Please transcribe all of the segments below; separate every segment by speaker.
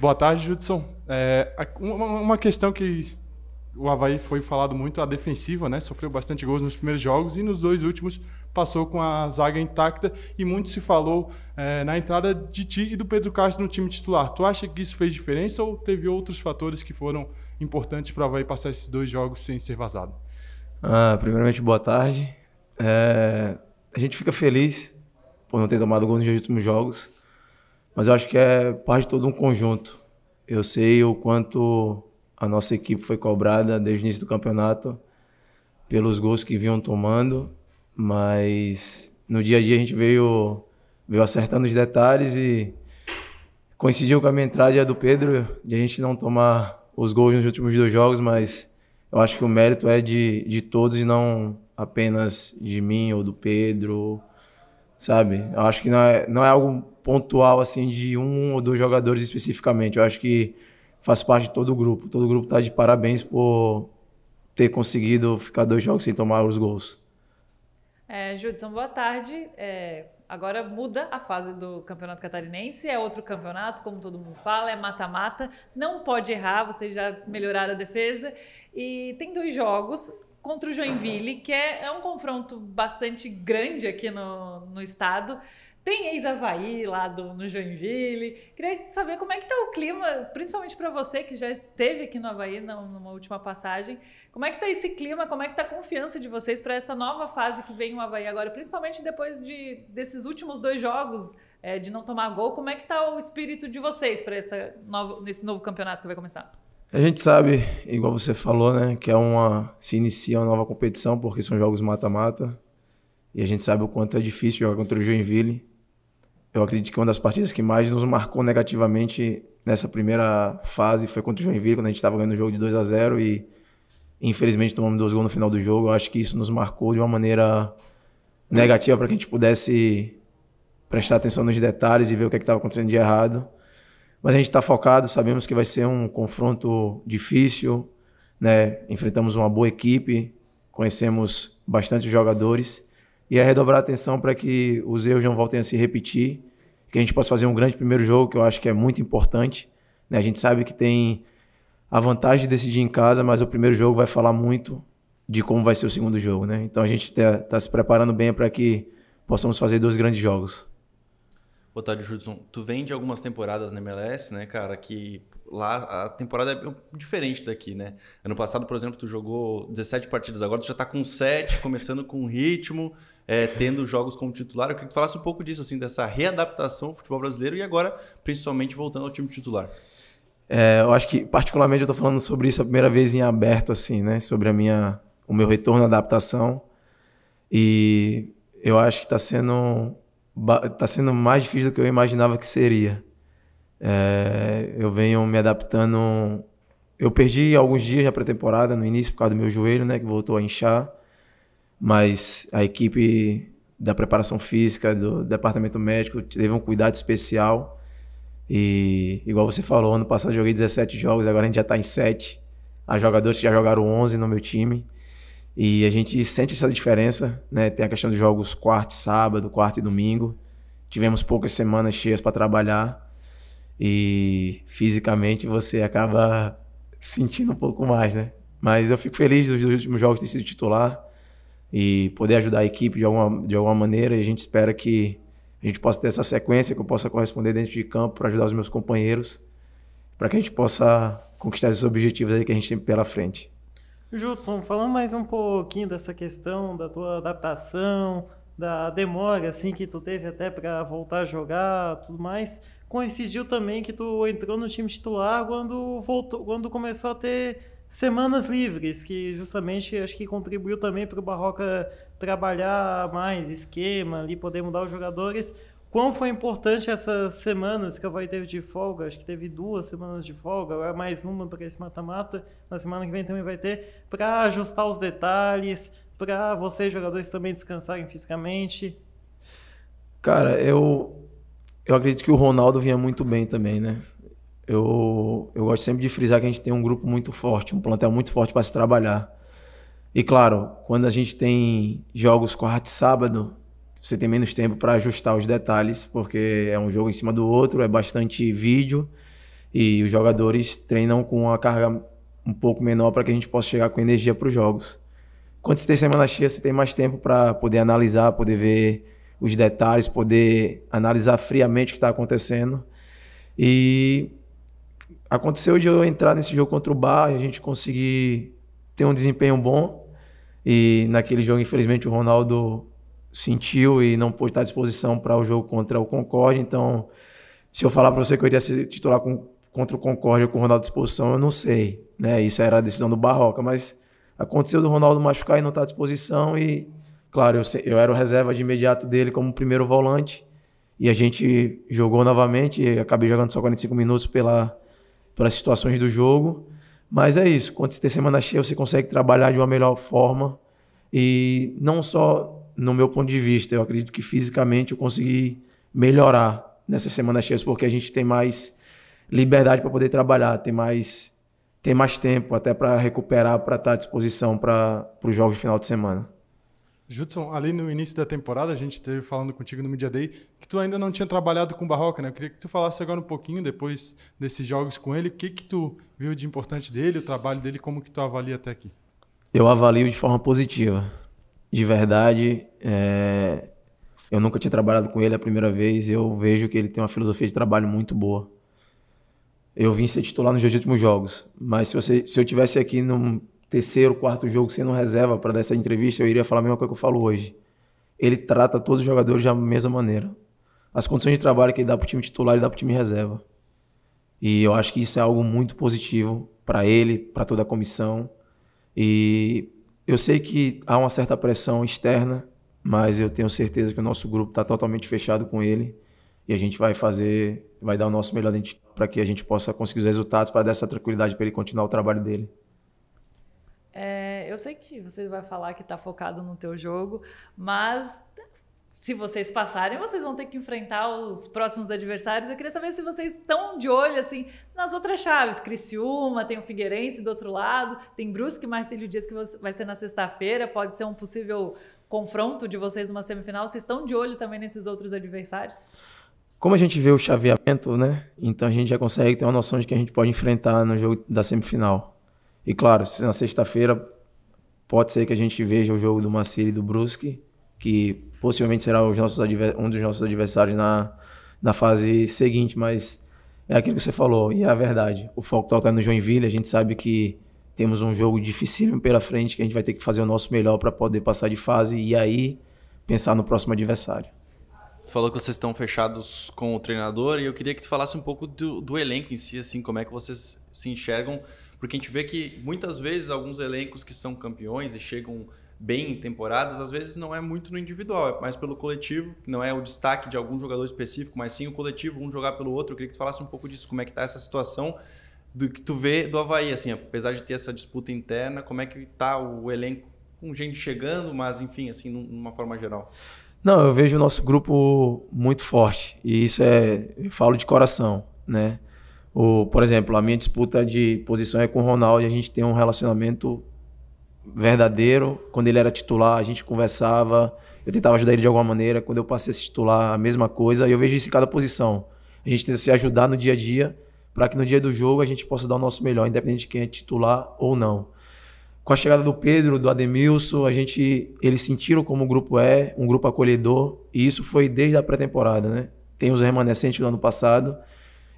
Speaker 1: Boa tarde, Judson. É, uma, uma questão que o Havaí foi falado muito, a defensiva, né? Sofreu bastante gols nos primeiros jogos e nos dois últimos passou com a zaga intacta e muito se falou é, na entrada de ti e do Pedro Castro no time titular. Tu acha que isso fez diferença ou teve outros fatores que foram importantes para o Havaí passar esses dois jogos sem ser
Speaker 2: vazado? Ah, primeiramente, boa tarde. É, a gente fica feliz por não ter tomado gols nos últimos jogos. Mas eu acho que é parte de todo um conjunto. Eu sei o quanto a nossa equipe foi cobrada desde o início do campeonato pelos gols que vinham tomando, mas no dia a dia a gente veio, veio acertando os detalhes e coincidiu com a minha entrada e a do Pedro, de a gente não tomar os gols nos últimos dois jogos, mas eu acho que o mérito é de, de todos e não apenas de mim ou do Pedro sabe? Eu acho que não é, não é algo pontual, assim, de um ou dois jogadores especificamente. Eu acho que faz parte de todo o grupo. Todo o grupo tá de parabéns por ter conseguido ficar dois jogos sem tomar os gols.
Speaker 3: É, Judson, boa tarde. É, agora muda a fase do Campeonato Catarinense, é outro campeonato, como todo mundo fala, é mata-mata, não pode errar, vocês já melhoraram a defesa. E tem dois jogos, contra o Joinville, que é, é um confronto bastante grande aqui no, no estado. Tem ex-Havaí lá do, no Joinville. Queria saber como é que está o clima, principalmente para você que já esteve aqui no Havaí na, numa última passagem. Como é que está esse clima? Como é que está a confiança de vocês para essa nova fase que vem o Havaí agora, principalmente depois de, desses últimos dois jogos é, de não tomar gol? Como é que está o espírito de vocês para nesse novo campeonato que vai começar?
Speaker 2: A gente sabe, igual você falou, né, que é uma se inicia uma nova competição porque são jogos mata-mata e a gente sabe o quanto é difícil jogar contra o Joinville. Eu acredito que uma das partidas que mais nos marcou negativamente nessa primeira fase foi contra o Joinville, quando a gente estava ganhando o jogo de 2 a 0 e infelizmente tomamos dois gols no final do jogo. Eu acho que isso nos marcou de uma maneira negativa para que a gente pudesse prestar atenção nos detalhes e ver o que é estava acontecendo de errado. Mas a gente está focado, sabemos que vai ser um confronto difícil, né? Enfrentamos uma boa equipe, conhecemos bastante jogadores e é redobrar atenção para que os erros não voltem a se repetir, que a gente possa fazer um grande primeiro jogo, que eu acho que é muito importante. Né? A gente sabe que tem a vantagem de decidir em casa, mas o primeiro jogo vai falar muito de como vai ser o segundo jogo, né? Então a gente está tá se preparando bem para que possamos fazer dois grandes jogos.
Speaker 1: Otávio Judson, tu vem de algumas temporadas na MLS, né, cara, que lá a temporada é diferente daqui, né? Ano passado, por exemplo, tu jogou 17 partidas, agora tu já tá com 7, começando com ritmo, é, tendo jogos como titular. Eu queria que tu falasse um pouco disso, assim, dessa readaptação ao futebol brasileiro e agora, principalmente, voltando ao time titular.
Speaker 2: É, eu acho que, particularmente, eu tô falando sobre isso a primeira vez em aberto, assim, né? Sobre a minha, o meu retorno à adaptação. E eu acho que tá sendo está sendo mais difícil do que eu imaginava que seria. É, eu venho me adaptando. Eu perdi alguns dias já pré-temporada no início por causa do meu joelho, né, que voltou a inchar. Mas a equipe da preparação física, do departamento médico, teve um cuidado especial. E, igual você falou, ano passado joguei 17 jogos, agora a gente já está em 7. Há jogadores que já jogaram 11 no meu time. E a gente sente essa diferença, né? Tem a questão dos jogos quarto e sábado, quarto e domingo. Tivemos poucas semanas cheias para trabalhar. E fisicamente você acaba sentindo um pouco mais, né? Mas eu fico feliz dos últimos jogos ter sido titular e poder ajudar a equipe de alguma, de alguma maneira. E a gente espera que a gente possa ter essa sequência, que eu possa corresponder dentro de campo para ajudar os meus companheiros, para que a gente possa conquistar esses objetivos aí que a gente tem pela frente.
Speaker 4: Judson, falando mais um pouquinho dessa questão da tua adaptação, da demora assim que tu teve até para voltar a jogar, tudo mais, coincidiu também que tu entrou no time titular quando voltou, quando começou a ter semanas livres, que justamente acho que contribuiu também para o Barroca trabalhar mais esquema, ali poder mudar os jogadores quão foi importante essas semanas que a Havaí teve de folga, acho que teve duas semanas de folga, agora mais uma para esse mata-mata, na semana que vem também vai ter, para ajustar os detalhes, para vocês jogadores também descansarem fisicamente?
Speaker 2: Cara, eu, eu acredito que o Ronaldo vinha muito bem também, né? Eu, eu gosto sempre de frisar que a gente tem um grupo muito forte, um plantel muito forte para se trabalhar. E claro, quando a gente tem jogos quarta e sábado, você tem menos tempo para ajustar os detalhes, porque é um jogo em cima do outro, é bastante vídeo e os jogadores treinam com uma carga um pouco menor para que a gente possa chegar com energia para os jogos. Quando você tem semana cheia, você tem mais tempo para poder analisar, poder ver os detalhes, poder analisar friamente o que está acontecendo. E aconteceu de eu entrar nesse jogo contra o Bar e a gente conseguir ter um desempenho bom. E naquele jogo, infelizmente, o Ronaldo sentiu e não pôde estar à disposição para o jogo contra o Concorde. Então, se eu falar para você que eu iria se titular com, contra o Concorde ou com o Ronaldo à disposição, eu não sei. Né? Isso era a decisão do Barroca, mas aconteceu do Ronaldo machucar e não estar à disposição. E, claro, eu, eu era o reserva de imediato dele como primeiro volante. E a gente jogou novamente. E acabei jogando só 45 minutos pela, pelas situações do jogo. Mas é isso. Quando você tem semana cheia, você consegue trabalhar de uma melhor forma. E não só no meu ponto de vista, eu acredito que fisicamente eu consegui melhorar nessas semanas cheias, porque a gente tem mais liberdade para poder trabalhar, tem mais, tem mais tempo até para recuperar, para estar tá à disposição para os jogos de final de semana.
Speaker 1: Judson, ali no início da temporada, a gente teve falando contigo no Media Day que tu ainda não tinha trabalhado com Barroca, né? Eu queria que tu falasse agora um pouquinho, depois desses jogos com ele, o que que tu viu de importante dele, o trabalho dele, como que tu avalia até aqui?
Speaker 2: Eu avalio de forma positiva de verdade. É... Eu nunca tinha trabalhado com ele a primeira vez. Eu vejo que ele tem uma filosofia de trabalho muito boa. Eu vim ser titular nos dois últimos jogos, mas se, você, se eu tivesse aqui no terceiro, quarto jogo sendo reserva para dar essa entrevista, eu iria falar a mesma coisa que eu falo hoje. Ele trata todos os jogadores da mesma maneira. As condições de trabalho que ele dá para o time titular, e dá para o time reserva. E eu acho que isso é algo muito positivo para ele, para toda a comissão e eu sei que há uma certa pressão externa, mas eu tenho certeza que o nosso grupo está totalmente fechado com ele e a gente vai fazer, vai dar o nosso melhor para que a gente possa conseguir os resultados para dar essa tranquilidade para ele continuar o trabalho dele.
Speaker 3: É, eu sei que você vai falar que está focado no teu jogo, mas se vocês passarem, vocês vão ter que enfrentar os próximos adversários. Eu queria saber se vocês estão de olho assim nas outras chaves. Criciúma, tem o Figueirense do outro lado, tem Brusque, Marcílio Dias que vai ser na sexta-feira, pode ser um possível confronto de vocês numa semifinal. Vocês estão de olho também nesses outros adversários?
Speaker 2: Como a gente vê o chaveamento, né? Então a gente já consegue ter uma noção de que a gente pode enfrentar no jogo da semifinal. E claro, se na sexta-feira pode ser que a gente veja o jogo do Marcílio e do Brusque que possivelmente será um dos nossos adversários na, na fase seguinte, mas é aquilo que você falou, e é a verdade. O foco total está no Joinville, a gente sabe que temos um jogo dificílimo pela frente, que a gente vai ter que fazer o nosso melhor para poder passar de fase e aí pensar no próximo adversário.
Speaker 1: Tu falou que vocês estão fechados com o treinador e eu queria que tu falasse um pouco do, do elenco em si, assim, como é que vocês se enxergam, porque a gente vê que muitas vezes alguns elencos que são campeões e chegam bem em temporadas, às vezes não é muito no individual, é mais pelo coletivo, que não é o destaque de algum jogador específico, mas sim o coletivo, um jogar pelo outro. Eu queria que tu falasse um pouco disso, como é que tá essa situação do que tu vê do Havaí, assim, apesar de ter essa disputa interna, como é que tá o elenco com gente chegando, mas enfim, assim, numa forma geral.
Speaker 2: Não, eu vejo o nosso grupo muito forte e isso é, eu falo de coração, né? O, por exemplo, a minha disputa de posição é com o Ronaldo e a gente tem um relacionamento verdadeiro. Quando ele era titular, a gente conversava, eu tentava ajudar ele de alguma maneira. Quando eu passei a ser titular, a mesma coisa. E eu vejo isso em cada posição. A gente tenta se ajudar no dia a dia para que no dia do jogo a gente possa dar o nosso melhor, independente de quem é titular ou não. Com a chegada do Pedro, do Ademilson, a gente eles sentiram como o grupo é, um grupo acolhedor, e isso foi desde a pré-temporada, né? Tem os remanescentes do ano passado,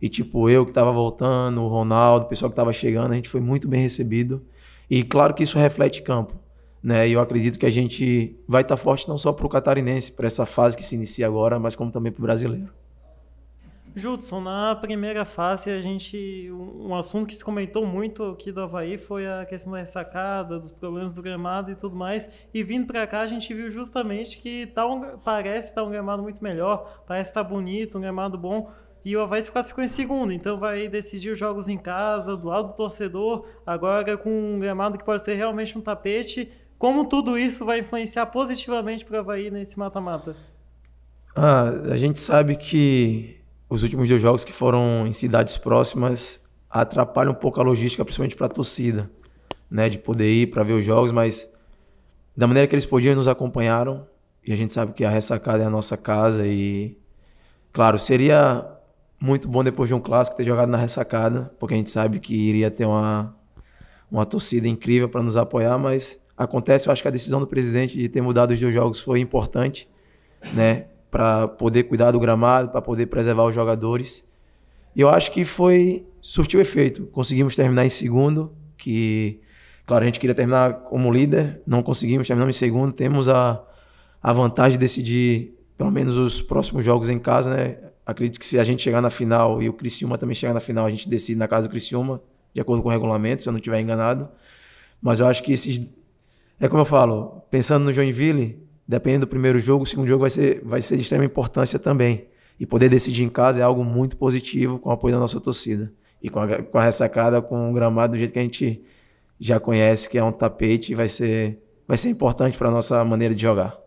Speaker 2: e tipo eu que estava voltando, o Ronaldo, o pessoal que estava chegando, a gente foi muito bem recebido. E claro que isso reflete campo. Né? E eu acredito que a gente vai estar tá forte não só para o catarinense, para essa fase que se inicia agora, mas como também para o brasileiro.
Speaker 4: Judson, na primeira fase, a gente. Um assunto que se comentou muito aqui do Havaí foi a questão da ressacada, dos problemas do gramado e tudo mais. E vindo para cá, a gente viu justamente que tá um, parece estar tá um gramado muito melhor, parece estar tá bonito, um gramado bom e o Havaí se classificou em segundo. Então vai decidir os jogos em casa, do lado do torcedor, agora com um gramado que pode ser realmente um tapete. Como tudo isso vai influenciar positivamente para o Havaí nesse mata-mata?
Speaker 2: Ah, a gente sabe que os últimos dois jogos que foram em cidades próximas atrapalham um pouco a logística, principalmente para a torcida, né? De poder ir para ver os jogos, mas da maneira que eles podiam, nos acompanharam. E a gente sabe que a ressacada é a nossa casa e, claro, seria muito bom depois de um clássico ter jogado na ressacada, porque a gente sabe que iria ter uma, uma torcida incrível para nos apoiar, mas acontece, eu acho que a decisão do presidente de ter mudado os dois jogos foi importante, né, para poder cuidar do gramado, para poder preservar os jogadores. E eu acho que foi surtiu efeito. Conseguimos terminar em segundo, que claro, a gente queria terminar como líder, não conseguimos, terminamos em segundo, temos a a vantagem de decidir pelo menos os próximos jogos em casa, né? Acredito que se a gente chegar na final e o Criciúma também chegar na final, a gente decide na casa do Criciúma, de acordo com o regulamento, se eu não estiver enganado. Mas eu acho que esses. É como eu falo, pensando no Joinville, dependendo do primeiro jogo, o segundo jogo vai ser, vai ser de extrema importância também. E poder decidir em casa é algo muito positivo com o apoio da nossa torcida. E com a, com a ressacada, com o gramado do jeito que a gente já conhece, que é um tapete, vai ser, vai ser importante para a nossa maneira de jogar.